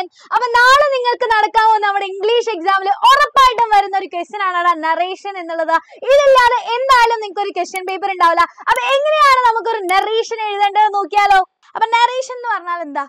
ten അപ്പൊ നാളെ നിങ്ങൾക്ക് നടക്കാവുന്ന നമ്മുടെ ഇംഗ്ലീഷ് എക്സാമിൽ ഉറപ്പായിട്ടും വരുന്ന ഒരു question ആണ് നറേഷൻ എന്നുള്ളത് ഇതില്ലാതെ എന്തായാലും നിങ്ങൾക്ക് ഒരു ക്വസ്റ്റ്യൻ പേപ്പർ ഉണ്ടാവില്ല അപ്പൊ എങ്ങനെയാണ് നമുക്കൊരു നറേഷൻ എഴുതേണ്ടത് നോക്കിയാലോ അപ്പൊ നറേഷൻ എന്ന് പറഞ്ഞാൽ എന്താ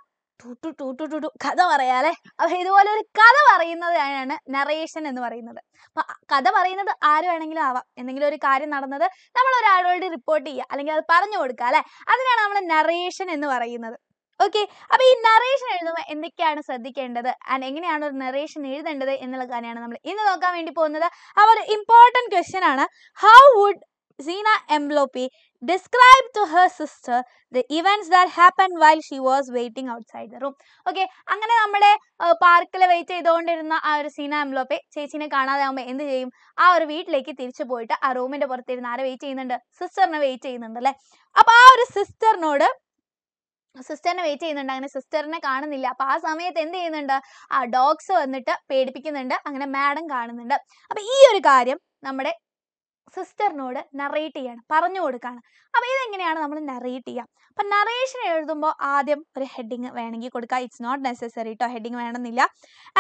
കഥ പറയാലേ അപ്പൊ ഇതുപോലെ ഒരു കഥ പറയുന്നതാണ് നറേഷൻ എന്ന് പറയുന്നത് അപ്പൊ കഥ പറയുന്നത് ആര് വേണമെങ്കിലും ആവാം എന്തെങ്കിലും ഒരു കാര്യം നടന്നത് നമ്മൾ ഒരാളോട് റിപ്പോർട്ട് ചെയ്യുക അല്ലെങ്കിൽ അത് പറഞ്ഞു കൊടുക്കുക അല്ലെ അതിനാണ് നമ്മൾ നറേഷൻ എന്ന് പറയുന്നത് ഓക്കെ അപ്പോൾ ഈ നറേഷൻ എഴുതുമ്പോൾ എന്തൊക്കെയാണ് ശ്രദ്ധിക്കേണ്ടത് ആൻഡ് എങ്ങനെയാണ് ഒരു നറേഷൻ എഴുതേണ്ടത് എന്നുള്ള കാര്യമാണ് നമ്മൾ ഇന്ന് നോക്കാൻ വേണ്ടി പോകുന്നത് അവർ ഒരു ഇമ്പോർട്ടൻറ്റ് ക്വസ്റ്റ്യൻ ആണ് ഹൗ വുഡ് സീന എംബ്ലോപ്പി describe to her sister the events that happen while she was waiting outside the room okay അങ്ങനെ നമ്മുടെ പാർക്കിൽ വെയിറ്റ് ചെയ്തുകൊണ്ടിരുന്ന ആ ഒരു സീന എംലോപ്പെ ചേച്ചീനെ കാണാതെ ആകുമ്പോൾ എന്ത് ചെയ്യും ആ ഒരു വീട്ടിലേക്ക് തിരിച്ചു പോയിട്ട് ആ റൂമിൻ്റെ പുറത്തിരുന്ന് ആരെ വെയിറ്റ് ചെയ്യുന്നുണ്ട് സിസ്റ്ററിനെ വെയിറ്റ് ചെയ്യുന്നുണ്ട് അല്ലേ അപ്പോൾ ആ ഒരു സിസ്റ്ററിനോട് സിസ്റ്ററിനെ വെയിറ്റ് ചെയ്യുന്നുണ്ട് അങ്ങനെ സിസ്റ്ററിനെ കാണുന്നില്ല അപ്പോൾ ആ സമയത്ത് എന്ത് ചെയ്യുന്നുണ്ട് ആ ഡോഗ്സ് വന്നിട്ട് പേടിപ്പിക്കുന്നുണ്ട് അങ്ങനെ മാഡം കാണുന്നുണ്ട് അപ്പോൾ ഈ ഒരു കാര്യം നമ്മുടെ സിസ്റ്ററിനോട് നറേറ്റ് ചെയ്യണം പറഞ്ഞു കൊടുക്കുകയാണ് അപ്പോൾ ഇതെങ്ങനെയാണ് നമ്മൾ നറേറ്റ് ചെയ്യുക അപ്പം നറേഷൻ എഴുതുമ്പോൾ ആദ്യം ഒരു ഹെഡിങ് വേണമെങ്കിൽ കൊടുക്കുക ഇറ്റ്സ് നോട്ട് നെസസറി കേട്ടോ ഹെഡിങ് വേണമെന്നില്ല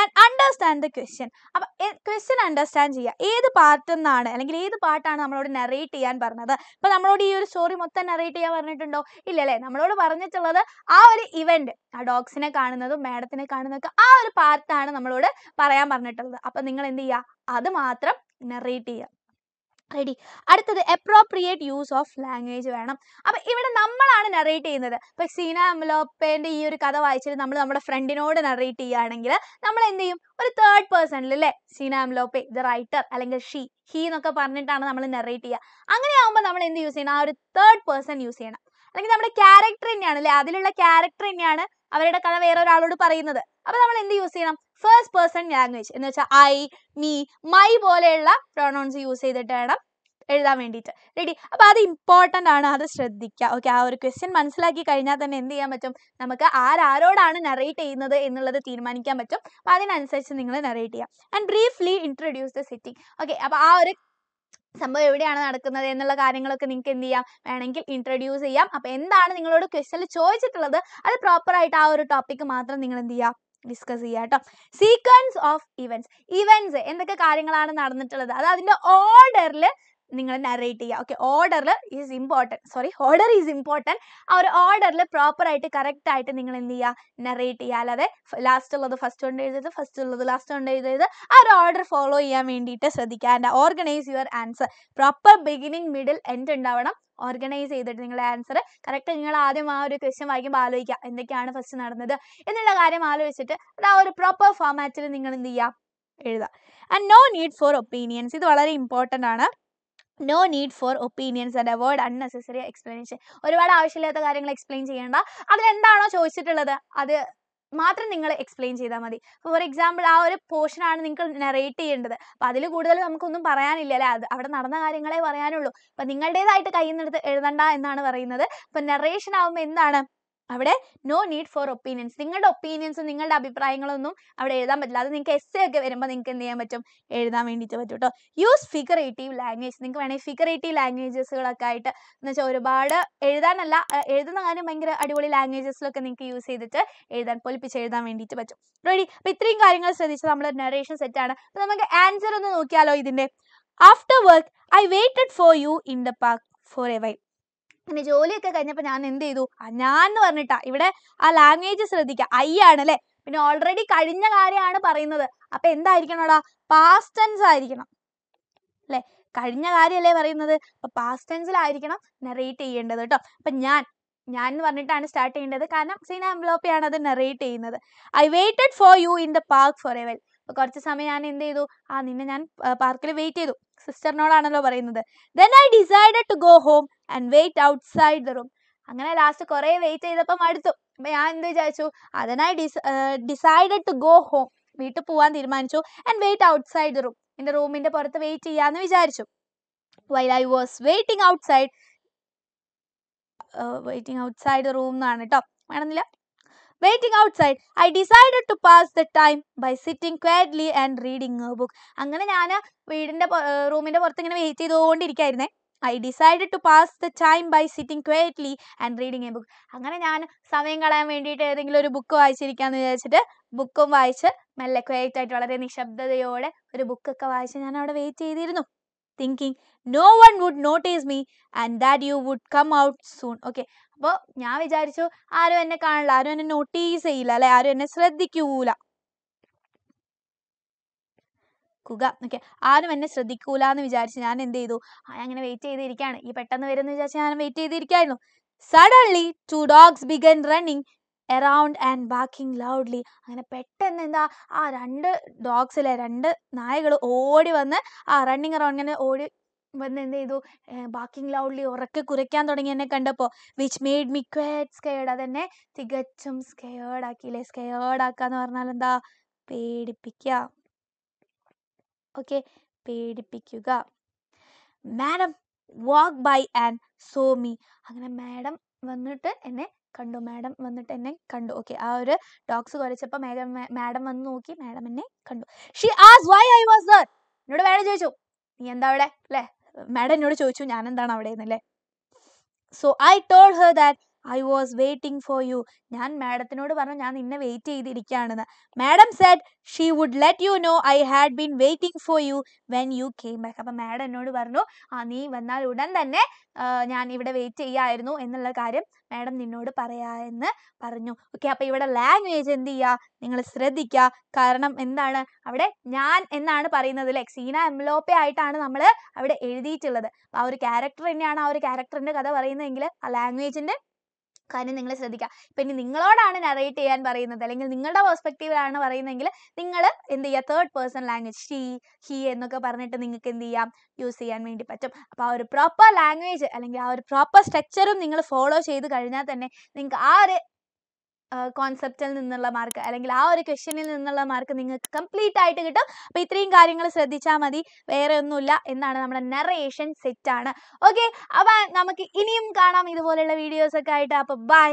ആൻഡ് അണ്ടർസ്റ്റാൻഡ് ദ ക്വസ്റ്റ്യൻ അപ്പം ക്വസ്റ്റ്യൻ അണ്ടർസ്റ്റാൻഡ് ചെയ്യുക ഏത് പാർട്ടിൽ നിന്നാണ് അല്ലെങ്കിൽ ഏത് പാർട്ടാണ് നമ്മളോട് നറേറ്റ് ചെയ്യാൻ പറഞ്ഞത് ഇപ്പം നമ്മളോട് ഈ ഒരു സ്റ്റോറി മൊത്തം നറേറ്റ് ചെയ്യാൻ പറഞ്ഞിട്ടുണ്ടോ ഇല്ലല്ലേ നമ്മളോട് പറഞ്ഞിട്ടുള്ളത് ആ ഒരു ഇവന്റ് ആ ഡോഗ്സിനെ കാണുന്നതും മാഡത്തിനെ കാണുന്നതൊക്കെ ആ ഒരു പാർട്ടാണ് നമ്മളോട് പറയാൻ പറഞ്ഞിട്ടുള്ളത് അപ്പം നിങ്ങൾ എന്ത് ചെയ്യുക അത് മാത്രം നറേറ്റ് ചെയ്യുക റെഡി അടുത്തത് അപ്രോപ്രിയേറ്റ് യൂസ് ഓഫ് ലാംഗ്വേജ് വേണം അപ്പൊ ഇവിടെ നമ്മളാണ് നെറേറ്റ് ചെയ്യുന്നത് ഇപ്പൊ സീന അമലോപ്പേന്റെ ഈ ഒരു കഥ വായിച്ചിട്ട് നമ്മൾ നമ്മുടെ ഫ്രണ്ടിനോട് നെറേറ്റ് ചെയ്യുകയാണെങ്കിൽ നമ്മൾ എന്ത് ചെയ്യും ഒരു തേർഡ് പേഴ്സണിൽ അല്ലേ സീന അമലോപ്പെ ദ റൈറ്റർ അല്ലെങ്കിൽ ഷീ ഹീ എന്നൊക്കെ പറഞ്ഞിട്ടാണ് നമ്മൾ നെറേറ്റ് ചെയ്യുക അങ്ങനെ ആവുമ്പോൾ നമ്മൾ എന്ത് യൂസ് ചെയ്യണം ആ ഒരു തേർഡ് പേഴ്സൺ യൂസ് ചെയ്യണം അല്ലെങ്കിൽ നമ്മുടെ ക്യാരക്ടർ തന്നെയാണ് അല്ലേ അതിലുള്ള ക്യാരക്ടർ തന്നെയാണ് അവരുടെ കഥ ഒരാളോട് പറയുന്നത് അപ്പൊ നമ്മൾ എന്ത് യൂസ് ചെയ്യണം ഫസ്റ്റ് പേഴ്സൺ ലാംഗ്വേജ് എന്ന് വെച്ചാൽ ഐ മീ മൈ പോലെയുള്ള പ്രൊണൗൺസ് യൂസ് ചെയ്തിട്ട് വേണം എഴുതാൻ വേണ്ടിയിട്ട് റെഡി അപ്പോൾ അത് ഇമ്പോർട്ടൻ്റ് ആണ് അത് ശ്രദ്ധിക്കുക ഓക്കെ ആ ഒരു ക്വസ്റ്റ്യൻ മനസ്സിലാക്കി കഴിഞ്ഞാൽ തന്നെ എന്ത് ചെയ്യാൻ പറ്റും നമുക്ക് ആരാരോടാണ് നെറേറ്റ് ചെയ്യുന്നത് എന്നുള്ളത് തീരുമാനിക്കാൻ പറ്റും അപ്പോൾ അതിനനുസരിച്ച് നിങ്ങൾ നെറേറ്റ് ചെയ്യാം and briefly introduce the setting okay അപ്പോൾ ആ ഒരു സംഭവം എവിടെയാണ് നടക്കുന്നത് എന്നുള്ള കാര്യങ്ങളൊക്കെ നിങ്ങൾക്ക് എന്ത് ചെയ്യാം വേണമെങ്കിൽ ഇൻട്രൊഡ്യൂസ് ചെയ്യാം അപ്പോൾ എന്താണ് നിങ്ങളോട് ക്വസ്റ്റനിൽ ചോദിച്ചിട്ടുള്ളത് അത് പ്രോപ്പർ ആയിട്ട് ആ ഒരു ടോപ്പിക്ക് മാത്രം നിങ്ങൾ എന്ത് ചെയ്യാം ഡിസ്കസ് ചെയ്യാം കേട്ടോ സീക്വൻസ് ഓഫ് ഇവന്റ്സ് ഇവന്റ്സ് എന്തൊക്കെ കാര്യങ്ങളാണ് നടന്നിട്ടുള്ളത് അത് അതിന്റെ ഓർഡറിൽ നിങ്ങൾ നറേറ്റ് ചെയ്യുക ഓക്കെ ഓർഡറിൽ is important sorry order is important ആ ഒരു ഓർഡറിൽ പ്രോപ്പറായിട്ട് കറക്റ്റായിട്ട് നിങ്ങൾ എന്ത് ചെയ്യുക നറേറ്റ് ചെയ്യുക അല്ലാതെ ലാസ്റ്റ് ഉള്ളത് ഫസ്റ്റ് കൊണ്ട് എഴുതരുത് ഫസ്റ്റ് ഉള്ളത് ലാസ്റ്റ് കൊണ്ട് എഴുതരുത് ആ ഒരു ഓർഡർ ഫോളോ ചെയ്യാൻ വേണ്ടിയിട്ട് ശ്രദ്ധിക്കുക organise your answer proper beginning middle end ഉണ്ടാവണം ഓർഗനൈസ് ചെയ്തിട്ട് നിങ്ങളുടെ ആൻസർ കറക്റ്റ് നിങ്ങൾ ആദ്യം ആ ഒരു ക്വസ്റ്റ്യൻ വായിക്കുമ്പോൾ ആലോചിക്കുക എന്തൊക്കെയാണ് ഫസ്റ്റ് നടന്നത് എന്നുള്ള കാര്യം ആലോചിച്ചിട്ട് അത് ആ ഒരു പ്രോപ്പർ ഫോമാറ്റിൽ നിങ്ങൾ എന്ത് ചെയ്യുക എഴുതാം and no need for opinions ഇത് വളരെ ഇമ്പോർട്ടൻ്റ് ആണ് no need for opinions and avoid unnecessary explanation ഒരുപാട് ആവശ്യമില്ലാത്ത കാര്യങ്ങൾ എക്സ്പ്ലെയിൻ ചെയ്യേണ്ട അതിലെന്താണോ ചോദിച്ചിട്ടുള്ളത് അത് മാത്രം നിങ്ങൾ എക്സ്പ്ലെയിൻ ചെയ്താൽ മതി ഫോർ എക്സാമ്പിൾ ആ ഒരു പോർഷനാണ് നിങ്ങൾക്ക് നെറേറ്റ് ചെയ്യേണ്ടത് അപ്പം അതിൽ കൂടുതൽ നമുക്കൊന്നും പറയാനില്ല അല്ലേ അത് അവിടെ നടന്ന കാര്യങ്ങളെ പറയാനുള്ളൂ അപ്പം നിങ്ങളുടേതായിട്ട് കയ്യിൽ നിന്ന് എഴുതണ്ട എന്നാണ് പറയുന്നത് അപ്പം നെറേഷൻ ആകുമ്പോൾ എന്താണ് അവിടെ നോ നീഡ് ഫോർ ഒപ്പീനിയൻസ് നിങ്ങളുടെ ഒപ്പീനിയൻസും നിങ്ങളുടെ അഭിപ്രായങ്ങളൊന്നും അവിടെ എഴുതാൻ പറ്റില്ല അത് നിങ്ങൾക്ക് എസ് ഒക്കെ വരുമ്പോൾ നിങ്ങൾക്ക് എന്ത് ചെയ്യാൻ പറ്റും എഴുതാൻ വേണ്ടിയിട്ട് പറ്റും കേട്ടോ യൂസ് ഫിഗറേറ്റീവ് ലാംഗ്വേജ് നിങ്ങൾക്ക് വേണമെങ്കിൽ ഫിഗറേറ്റീവ് ലാംഗ്വേജസുകളൊക്കെ ആയിട്ട് എന്ന് വെച്ചാൽ ഒരുപാട് എഴുതാനല്ല എഴുതുന്ന കാര്യം ഭയങ്കര അടിപൊളി ലാംഗ്വേജസിലൊക്കെ നിങ്ങൾക്ക് യൂസ് ചെയ്തിട്ട് എഴുതാൻ പൊലിപ്പിച്ച് എഴുതാൻ വേണ്ടിയിട്ട് പറ്റും റെഡി അപ്പോൾ ഇത്രയും കാര്യങ്ങൾ ശ്രദ്ധിച്ച് നമ്മൾ നറേഷൻ സെറ്റാണ് അപ്പോൾ നമുക്ക് ആൻസർ ഒന്ന് നോക്കിയാലോ ഇതിൻ്റെ after work I waited for you in the park for a while പിന്നെ ജോലിയൊക്കെ കഴിഞ്ഞപ്പോൾ ഞാൻ എന്ത് ചെയ്തു ഞാൻ എന്ന് പറഞ്ഞിട്ടാ ഇവിടെ ആ ലാംഗ്വേജ് ശ്രദ്ധിക്കുക ഐ ആണ് അല്ലെ പിന്നെ ഓൾറെഡി കഴിഞ്ഞ കാര്യമാണ് പറയുന്നത് അപ്പൊ എന്തായിരിക്കണോടാ പാസ്റ്റ് ടെൻസ് ആയിരിക്കണം അല്ലെ കഴിഞ്ഞ കാര്യമല്ലേ പറയുന്നത് അപ്പൊ പാസ്റ്റ് ടെൻസിലായിരിക്കണം നെറേറ്റ് ചെയ്യേണ്ടത് കേട്ടോ അപ്പൊ ഞാൻ ഞാൻ എന്ന് പറഞ്ഞിട്ടാണ് സ്റ്റാർട്ട് ചെയ്യേണ്ടത് കാരണം സീന എംബ്ലോപ്പിയാണ് അത് നെറേറ്റ് ചെയ്യുന്നത് I waited for you in the park for a while അപ്പോൾ കുറച്ച് സമയം ഞാൻ എന്ത് ചെയ്തു ആ നിന്നെ ഞാൻ പാർക്കിൽ വെയിറ്റ് ചെയ്തു സിസ്റ്ററിനോടാണല്ലോ പറയുന്നത് then I decided to go home and wait outside the room അങ്ങനെ ലാസ്റ്റ് കുറേ വെയിറ്റ് ചെയ്തപ്പം അടുത്തു അപ്പം ഞാൻ എന്ത് വിചാരിച്ചു അതിനായി dis decided to go home വീട്ടിൽ പോകാൻ തീരുമാനിച്ചു and wait outside the room എൻ്റെ റൂമിൻ്റെ പുറത്ത് വെയിറ്റ് ചെയ്യാമെന്ന് വിചാരിച്ചു while I was waiting outside waiting outside the room എന്നാണ് കേട്ടോ വേണമെന്നില്ല waiting outside I decided to pass the time by sitting quietly and reading a book അങ്ങനെ ഞാൻ വീടിൻ്റെ റൂമിൻ്റെ പുറത്ത് ഇങ്ങനെ വെയിറ്റ് ചെയ്തുകൊണ്ടിരിക്കായിരുന്നേ I decide to pass the time by sitting quietly and reading a book അങ്ങനെ ഞാൻ സമയം കളയാൻ വേണ്ടിയിട്ട് ഏതെങ്കിലും ഒരു ബുക്ക് വായിച്ചിരിക്കാമെന്ന് വിചാരിച്ചിട്ട് ബുക്കും വായിച്ച് മെല്ലെ ക്വയറ്റ് ആയിട്ട് വളരെ നിശബ്ദതയോടെ ഒരു ബുക്കൊക്കെ വായിച്ച് ഞാൻ അവിടെ വെയിറ്റ് ചെയ്തിരുന്നു thinking no one would notice me and that you would come out soon okay അപ്പോൾ ഞാൻ വിചാരിച്ചു ആരും എന്നെ കാണില്ല ആരും എന്നെ നോട്ടീസ് ചെയ്യില്ല അല്ലെ ആരും എന്നെ ശ്രദ്ധിക്കൂല കുക ഓക്കെ ആരും എന്നെ ശ്രദ്ധിക്കൂല എന്ന് വിചാരിച്ച് ഞാൻ എന്ത് ചെയ്തു അങ്ങനെ വെയിറ്റ് ചെയ്തിരിക്കുകയാണ് ഈ പെട്ടെന്ന് വരുമെന്ന് വിചാരിച്ച് ഞാൻ വെയിറ്റ് ചെയ്തിരിക്കായിരുന്നു suddenly two dogs began running around and barking loudly അങ്ങനെ പെട്ടെന്ന് എന്താ ആ രണ്ട് ഡോഗ്സിലെ രണ്ട് നായകൾ ഓടി വന്ന് ആ റണ്ണിങ് അറൗണ്ട് ഇങ്ങനെ ഓടി വന്ന് എന്ത് ചെയ്തു ബാക്കിങ് ലൗഡ്ലി ഉറക്കെ കുറയ്ക്കാൻ തുടങ്ങി എന്നെ കണ്ടപ്പോൾ which made me quite scared അതെന്നെ തികച്ചും സ്കെയർഡ് ആക്കിയില്ലേ സ്കെയർഡ് ആക്കുക എന്ന് പറഞ്ഞാൽ എന്താ പേടിപ്പിക്കുക ഓക്കെ പേടിപ്പിക്കുക madam walk by and saw me അങ്ങനെ മാഡം വന്നിട്ട് എന്നെ കണ്ടു മാഡം വന്നിട്ട് എന്നെ കണ്ടു ഓക്കെ ആ ഒരു ഡോക്സ് കുറച്ചപ്പോ മേഘം മാഡം വന്ന് നോക്കി മാഡം എന്നെ കണ്ടു ഷീ ആസ് വൈ ഐ വാസ് ദർ എന്നോട് മാഡം ചോദിച്ചു നീ എന്താ അവിടെ അല്ലേ മാഡം എന്നോട് ചോദിച്ചു ഞാൻ എന്താണ് അവിടെ എന്നല്ലേ so I told her that I was waiting for you ഞാൻ മാഡത്തിനോട് പറഞ്ഞു ഞാൻ നിന്നെ വെയിറ്റ് ചെയ്തിരിക്കുകയാണെന്ന് madam said she would let you know I had been waiting for you when you came back അപ്പം മാഡം എന്നോട് പറഞ്ഞു ആ നീ വന്നാൽ ഉടൻ തന്നെ ഞാൻ ഇവിടെ വെയിറ്റ് ചെയ്യായിരുന്നു എന്നുള്ള കാര്യം മാഡം നിന്നോട് പറയാ എന്ന് പറഞ്ഞു ഓക്കെ അപ്പം ഇവിടെ ലാംഗ്വേജ് എന്ത് ചെയ്യുക നിങ്ങൾ ശ്രദ്ധിക്കുക കാരണം എന്താണ് അവിടെ ഞാൻ എന്നാണ് പറയുന്നത് അല്ലേ സീന എംലോപ്പെ ആയിട്ടാണ് നമ്മൾ അവിടെ എഴുതിയിട്ടുള്ളത് ആ ഒരു ക്യാരക്ടർ തന്നെയാണ് ആ ഒരു ക്യാരക്ടറിൻ്റെ കഥ പറയുന്നതെങ്കിൽ ആ ലാംഗ്വേജിൻ്റെ കാര്യം നിങ്ങൾ ശ്രദ്ധിക്കുക ഇപ്പം ഇനി നിങ്ങളോടാണ് നറേറ്റ് ചെയ്യാൻ പറയുന്നത് അല്ലെങ്കിൽ നിങ്ങളുടെ പെർസ്പെക്റ്റീവിലാണ് പറയുന്നതെങ്കിൽ നിങ്ങൾ എന്ത് ചെയ്യുക third person language she he എന്നൊക്കെ പറഞ്ഞിട്ട് നിങ്ങൾക്ക് എന്ത് ചെയ്യാം യൂസ് ചെയ്യാൻ വേണ്ടി പറ്റും അപ്പോൾ ആ ഒരു പ്രോപ്പർ ലാംഗ്വേജ് അല്ലെങ്കിൽ ആ ഒരു പ്രോപ്പർ സ്ട്രക്ചറും നിങ്ങൾ ഫോളോ ചെയ്ത് കഴിഞ്ഞാൽ തന്നെ നിങ്ങൾക്ക് ആ ഒരു കോൺസെപ്റ്റിൽ നിന്നുള്ള മാർക്ക് അല്ലെങ്കിൽ ആ ഒരു ക്വസ്റ്റ്യനിൽ നിന്നുള്ള മാർക്ക് നിങ്ങൾക്ക് കംപ്ലീറ്റ് ആയിട്ട് കിട്ടും അപ്പോൾ ഇത്രയും കാര്യങ്ങൾ ശ്രദ്ധിച്ചാൽ മതി വേറെ ഒന്നുമില്ല എന്നാണ് നമ്മുടെ നറേഷൻ ആണ് ഓക്കെ അപ്പൊ നമുക്ക് ഇനിയും കാണാം ഇതുപോലെയുള്ള വീഡിയോസ് ഒക്കെ ആയിട്ട് അപ്പോൾ ബൈ